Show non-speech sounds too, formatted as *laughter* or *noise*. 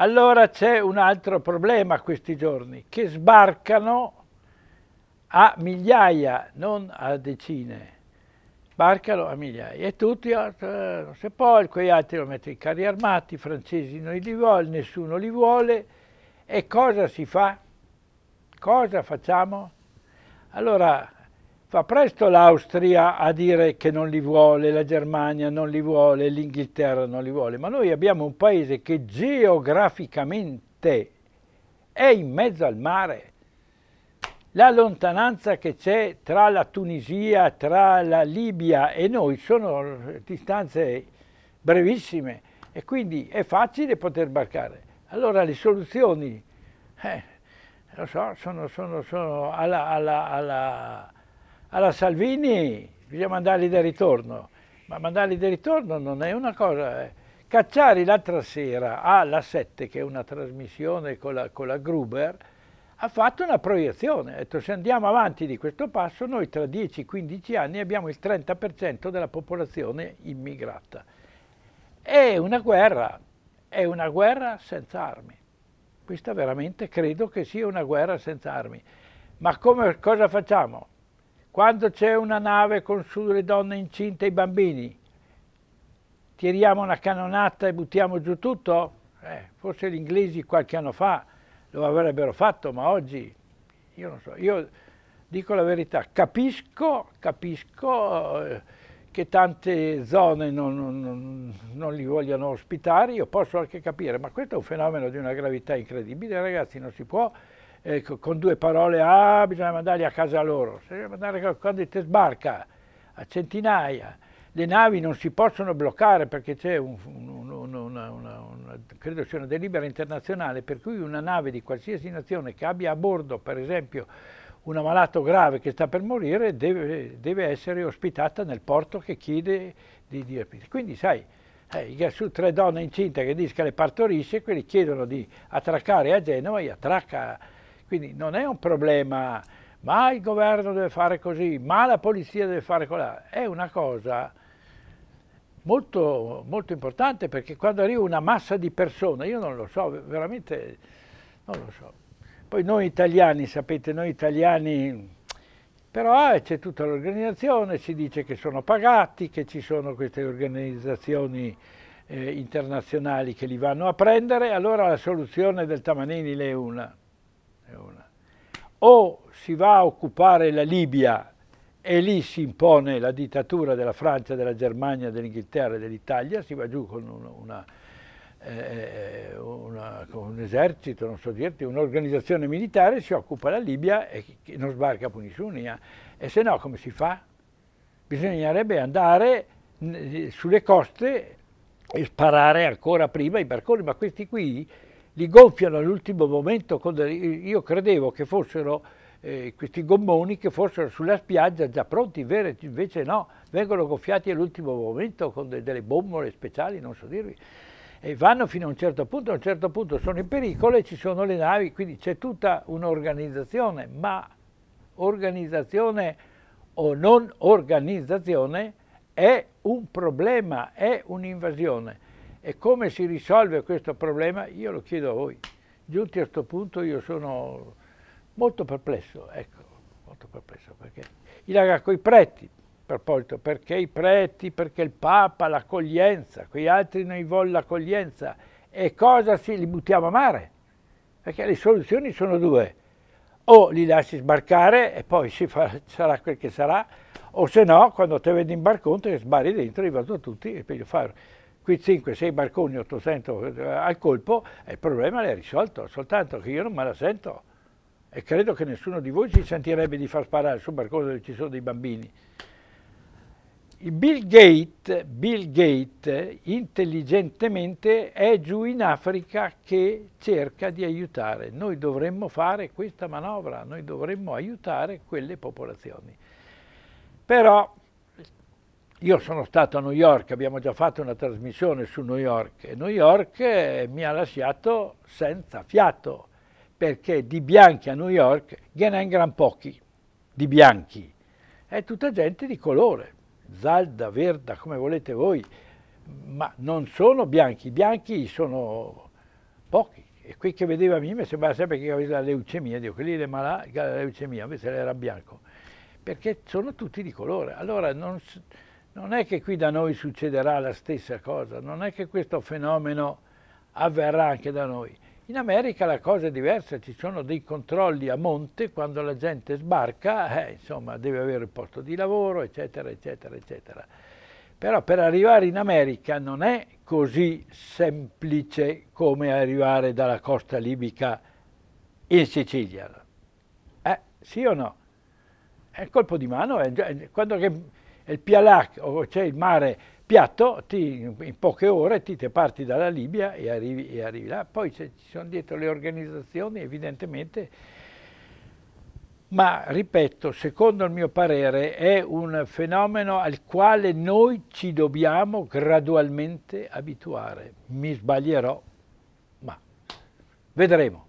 Allora c'è un altro problema questi giorni, che sbarcano a migliaia, non a decine, sbarcano a migliaia. E tutti, ah, eh, non si può, quegli altri lo mettono i carri armati, i francesi non li vuole, nessuno li vuole. E cosa si fa? Cosa facciamo? Allora Fa presto l'Austria a dire che non li vuole, la Germania non li vuole, l'Inghilterra non li vuole, ma noi abbiamo un paese che geograficamente è in mezzo al mare. La lontananza che c'è tra la Tunisia, tra la Libia e noi sono distanze brevissime e quindi è facile poter barcare. Allora le soluzioni, eh, lo so, sono, sono, sono alla, alla, alla allora Salvini bisogna mandarli di ritorno, ma mandarli di ritorno non è una cosa. Eh. Cacciari l'altra sera alla 7, che è una trasmissione con la, con la Gruber, ha fatto una proiezione, ha detto se andiamo avanti di questo passo noi tra 10-15 anni abbiamo il 30% della popolazione immigrata. È una guerra, è una guerra senza armi. Questa veramente credo che sia una guerra senza armi. Ma come, cosa facciamo? Quando c'è una nave con su le donne incinte e i bambini, tiriamo una cannonata e buttiamo giù tutto? Eh, forse gli inglesi qualche anno fa lo avrebbero fatto, ma oggi io non so. Io dico la verità, capisco, capisco eh, che tante zone non, non, non, li vogliono ospitare, io posso anche capire, ma questo è un fenomeno di una gravità incredibile, ragazzi, non si può ecco, con due parole, ah, bisogna mandarli a casa loro, bisogna mandare quando ti sbarca a centinaia, le navi non si possono bloccare perché c'è un, un, un, una, una, una, credo sia una delibera internazionale per cui una nave di qualsiasi nazione che abbia a bordo, per esempio, un ammalato grave che sta per morire deve, deve essere ospitata nel porto che chiede di, di Quindi sai, eh, su tre donne incinte che Disca le partorisce, quelli chiedono di attraccare a Genova e attracca quindi non è un problema, ma il governo deve fare così, ma la polizia deve fare quella. È una cosa molto, molto importante perché quando arriva una massa di persone, io non lo so, veramente non lo so. Poi noi italiani, sapete, noi italiani, però eh, c'è tutta l'organizzazione, si dice che sono pagati, che ci sono queste organizzazioni eh, internazionali che li vanno a prendere, allora la soluzione del Tamanini è una o si va a occupare la Libia e lì si impone la dittatura della Francia, della Germania, dell'Inghilterra e dell'Italia, si va giù con una, una, eh, eh, una, con un esercito, non so dirti, un'organizzazione militare, si occupa la Libia e non sbarca più nessuno. E se no come si fa? Bisognerebbe andare eh, sulle coste e sparare ancora prima i barconi, ma questi qui li gonfiano all'ultimo momento, delle, io credevo che fossero eh, questi gommoni che fossero sulla spiaggia già pronti, invece no, vengono gonfiati all'ultimo momento con de, delle bombole speciali, non so dirvi, e vanno fino a un certo punto, a un certo punto sono in pericolo e ci sono le navi, quindi c'è tutta un'organizzazione, ma organizzazione o non organizzazione è un problema, è un'invasione. E come si risolve questo problema? Io lo chiedo a voi. Giunti a questo punto io sono molto perplesso, ecco, molto perplesso perché i laga con i preti, proposito, perché i preti, perché il Papa, l'accoglienza, quegli altri non vogliono l'accoglienza e cosa si, li buttiamo a mare? Perché le soluzioni sono due, o li lasci sbarcare e poi fa, *laughs* sarà quel che sarà, o se no quando te vedi in barconte, te sbari dentro, li vado tutti e poi fare qui 5, 6 barconi, 800 eh, al colpo, il problema l'hai risolto, soltanto che io non me la sento e credo che nessuno di voi si sentirebbe di far sparare su un barcone dove ci sono dei bambini. Bill Gates, Bill Gates intelligentemente è giù in Africa che cerca di aiutare. Noi dovremmo fare questa manovra, noi dovremmo aiutare quelle popolazioni. Però io sono stato a New York, abbiamo già fatto una trasmissione su New York e New York eh, mi ha lasciato senza fiato perché di bianchi a New York gliene gran pochi, di bianchi. È tutta gente di colore, zalda, verda, come volete voi, ma non sono bianchi, bianchi sono pochi. E qui che vedeva a me mi sembrava sempre che avesse la leucemia, dico, quelli le malà, la leucemia, invece era bianco, perché sono tutti di colore. Allora non non è che qui da noi succederà la stessa cosa, non è che questo fenomeno avverrà anche da noi. In America la cosa è diversa, ci sono dei controlli a monte quando la gente sbarca, eh, insomma deve avere il posto di lavoro, eccetera, eccetera, eccetera. Però per arrivare in America non è così semplice come arrivare dalla costa libica in Sicilia. Eh, sì o no? È colpo di mano, è, quando che il Pialac, cioè il mare piatto, ti, in poche ore ti, ti parti dalla Libia e arrivi, e arrivi là. Poi ci sono dietro le organizzazioni, evidentemente, ma ripeto, secondo il mio parere è un fenomeno al quale noi ci dobbiamo gradualmente abituare. Mi sbaglierò, ma vedremo.